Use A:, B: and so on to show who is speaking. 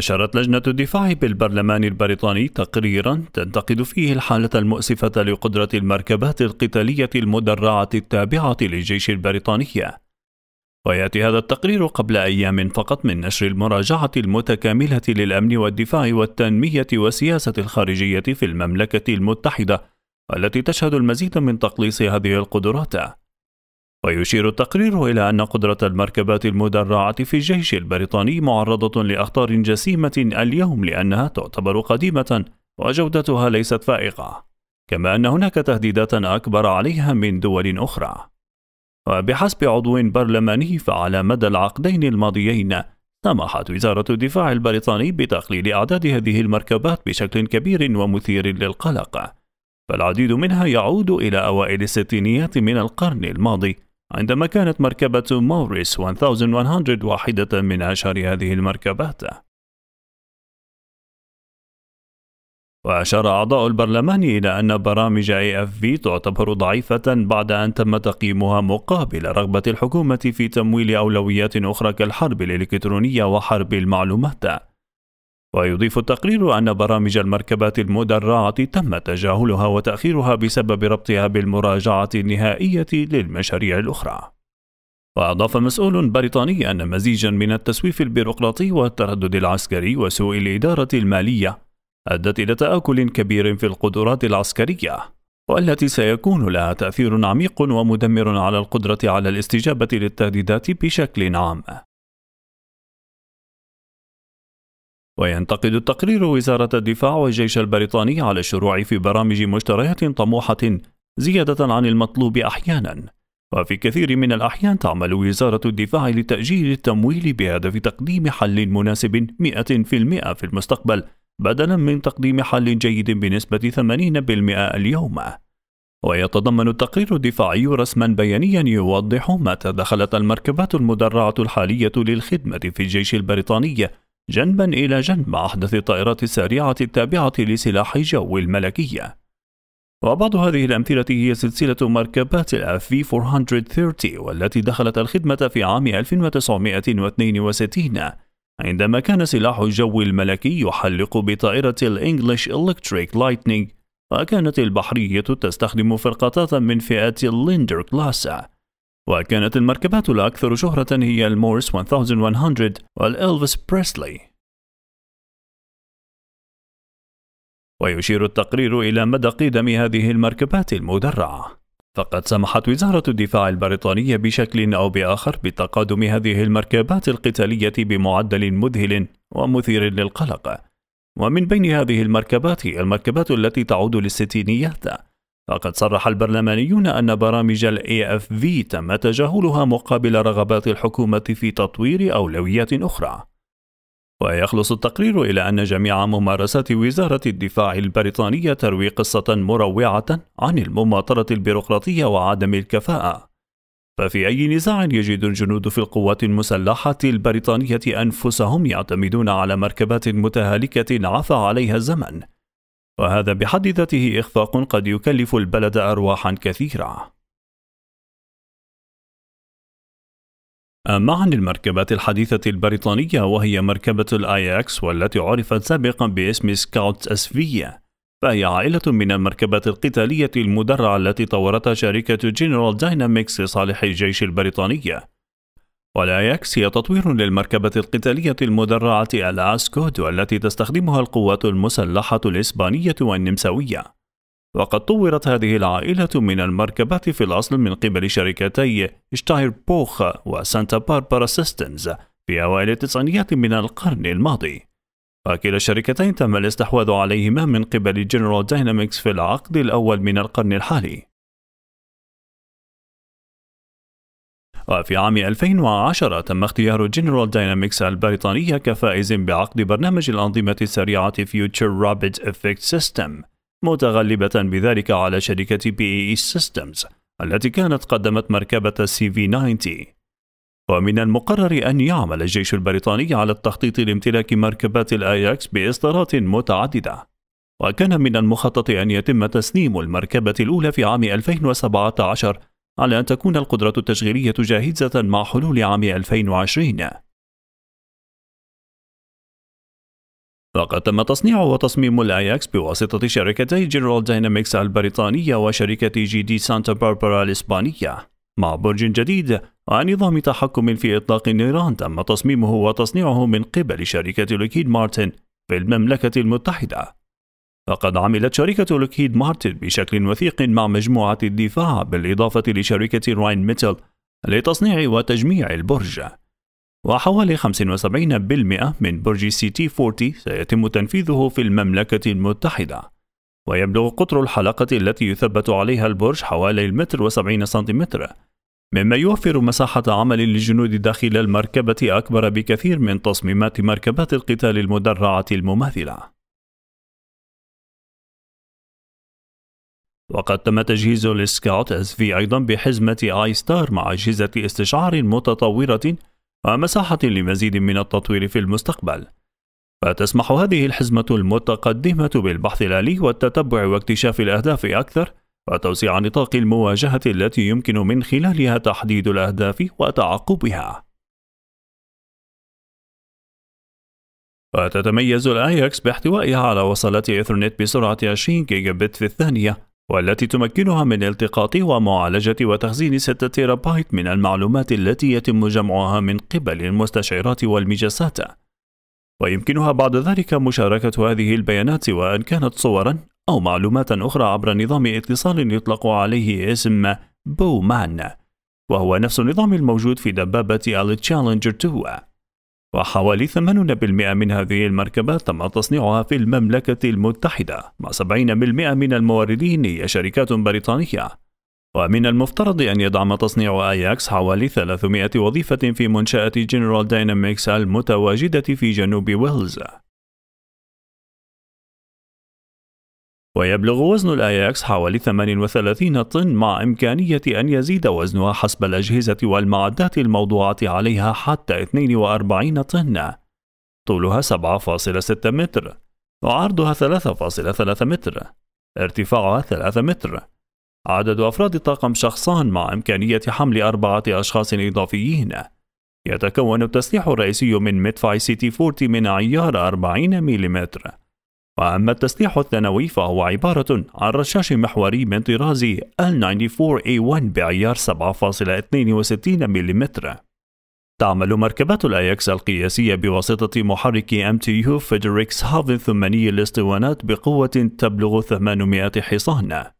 A: نشرت لجنة الدفاع بالبرلمان البريطاني تقريرا تنتقد فيه الحالة المؤسفة لقدرة المركبات القتالية المدرعة التابعة للجيش البريطاني. ويأتي هذا التقرير قبل أيام فقط من نشر المراجعة المتكاملة للأمن والدفاع والتنمية والسياسة الخارجية في المملكة المتحدة، والتي تشهد المزيد من تقليص هذه القدرات. ويشير التقرير إلى أن قدرة المركبات المدرعة في الجيش البريطاني معرضة لأخطار جسيمة اليوم لأنها تعتبر قديمة وجودتها ليست فائقة، كما أن هناك تهديدات أكبر عليها من دول أخرى. وبحسب عضو برلماني فعلى مدى العقدين الماضيين سمحت وزارة الدفاع البريطاني بتقليل أعداد هذه المركبات بشكل كبير ومثير للقلق، فالعديد منها يعود إلى أوائل الستينيات من القرن الماضي عندما كانت مركبة موريس 1100 واحدة من أشهر هذه المركبات وأشار أعضاء البرلمان إلى أن برامج AFV تعتبر ضعيفة بعد أن تم تقييمها مقابل رغبة الحكومة في تمويل أولويات أخرى كالحرب الإلكترونية وحرب المعلومات ويضيف التقرير أن برامج المركبات المدرعة تم تجاهلها وتأخيرها بسبب ربطها بالمراجعة النهائية للمشاريع الأخرى. وأضاف مسؤول بريطاني أن مزيجا من التسويف البيروقراطي والتردد العسكري وسوء الإدارة المالية أدت إلى تآكل كبير في القدرات العسكرية والتي سيكون لها تأثير عميق ومدمر على القدرة على الاستجابة للتهديدات بشكل عام وينتقد التقرير وزارة الدفاع والجيش البريطاني على الشروع في برامج مشتريات طموحة زيادة عن المطلوب أحيانا وفي كثير من الأحيان تعمل وزارة الدفاع لتأجيل التمويل بهدف تقديم حل مناسب 100% في المستقبل بدلا من تقديم حل جيد بنسبة 80% اليوم ويتضمن التقرير الدفاعي رسما بيانيا يوضح متى دخلت المركبات المدرعة الحالية للخدمة في الجيش البريطاني جنبا إلى جنب مع أحدث الطائرات السريعة التابعة لسلاح جو الملكية وبعض هذه الأمثلة هي سلسلة مركبات الـ FV-430 والتي دخلت الخدمة في عام 1962 عندما كان سلاح الجو الملكي يحلق بطائرة الإنجليش إلكتريك لايتنينج وكانت البحرية تستخدم فرقاطات من فئة الليندر كلاسا وكانت المركبات الأكثر شهرة هي المورس 1100 والإلفس بريسلي ويشير التقرير إلى مدى قدم هذه المركبات المدرعة فقد سمحت وزارة الدفاع البريطانية بشكل أو بآخر بتقادم هذه المركبات القتالية بمعدل مذهل ومثير للقلق ومن بين هذه المركبات هي المركبات التي تعود للستينيات فقد صرح البرلمانيون أن برامج الـ AFV تم تجاهلها مقابل رغبات الحكومة في تطوير أولويات أخرى ويخلص التقرير إلى أن جميع ممارسات وزارة الدفاع البريطانية تروي قصة مروعة عن المماطرة البيروقراطية وعدم الكفاءة ففي أي نزاع يجد الجنود في القوات المسلحة البريطانية أنفسهم يعتمدون على مركبات متهالكة عفى عليها الزمن وهذا بحد ذاته إخفاق قد يكلف البلد أرواحا كثيرة أما عن المركبات الحديثة البريطانية وهي مركبة الآياكس والتي عرفت سابقا باسم سكاوت أسفية فهي عائلة من المركبات القتالية المدرعة التي طورتها شركة جنرال داينامكس لصالح الجيش البريطاني والأياكس هي تطوير للمركبة القتالية المدرعة الاسكود والتي تستخدمها القوات المسلحة الإسبانية والنمساوية وقد طورت هذه العائلة من المركبات في الأصل من قبل شركتي شتاير بوخ وسانتا باربرا سيستمز في أوائل التسعينيات من القرن الماضي وكلا الشركتين تم الاستحواذ عليهما من قبل جنرال داينامكس في العقد الأول من القرن الحالي وفي عام 2010 تم اختيار جنرال داينامكس البريطانية كفائز بعقد برنامج الأنظمة السريعة Future Rapid Effect System متغلبة بذلك على شركة BAE Systems التي كانت قدمت مركبة CV-90 ومن المقرر أن يعمل الجيش البريطاني على التخطيط لامتلاك مركبات الآياكس بإصدارات متعددة وكان من المخطط أن يتم تسليم المركبة الأولى في عام 2017 على أن تكون القدرة التشغيلية جاهزة مع حلول عام 2020 فقد تم تصنيع وتصميم الأياكس بواسطة شركتي جنرال داينامكس البريطانية وشركة جي دي سانتا باربرا الإسبانية مع برج جديد ونظام تحكم في إطلاق النيران تم تصميمه وتصنيعه من قبل شركة لوكيد مارتن في المملكة المتحدة لقد عملت شركة لوكهيد مارتن بشكل وثيق مع مجموعة الدفاع بالإضافة لشركة راين ميتال لتصنيع وتجميع البرج وحوالي 75% من برج سي تي 40 سيتم تنفيذه في المملكة المتحدة ويبلغ قطر الحلقة التي يثبت عليها البرج حوالي المتر وسبعين سنتيمتر مما يوفر مساحة عمل للجنود داخل المركبة أكبر بكثير من تصميمات مركبات القتال المدرعة المماثلة وقد تم تجهيز السكاوت اس في أيضا بحزمة آي ستار مع أجهزة استشعار متطورة ومساحة لمزيد من التطوير في المستقبل فتسمح هذه الحزمة المتقدمة بالبحث الآلي والتتبع واكتشاف الأهداف أكثر وتوسيع نطاق المواجهة التي يمكن من خلالها تحديد الأهداف وتعقبها وتتميز الاياكس باحتوائها على وصلات ايثرنت بسرعة 20 بت في الثانية والتي تمكنها من التقاط ومعالجة وتخزين 6 تيرابايت من المعلومات التي يتم جمعها من قبل المستشعرات والمجسات ويمكنها بعد ذلك مشاركة هذه البيانات سواء كانت صورا أو معلومات أخرى عبر نظام اتصال يطلق عليه اسم بومان وهو نفس النظام الموجود في دبابة التشالنجر 2 وحوالي 80% من هذه المركبات تم تصنيعها في المملكة المتحدة مع 70% من الموردين هي شركات بريطانية ومن المفترض أن يدعم تصنيع آياكس حوالي 300 وظيفة في منشأة جنرال داينامكس المتواجدة في جنوب ويلز ويبلغ وزن الأياكس حوالي 38 طن مع إمكانية أن يزيد وزنها حسب الأجهزة والمعدات الموضوعة عليها حتى 42 طن طولها 7.6 متر وعرضها 3.3 متر ارتفاعها 3 متر عدد أفراد الطاقم شخصان مع إمكانية حمل أربعة أشخاص إضافيين يتكون التسليح الرئيسي من مدفع سيتي فورتي 40 من عيار 40 ملم وأما التسليح الثانوي فهو عبارة عن رشاش محوري من طراز L94A1 بعيار 7.62 ملم تعمل مركبات الأياكس القياسية بواسطة محرك MTU فيدريكس هافن ثماني الاسطوانات بقوة تبلغ 800 حصان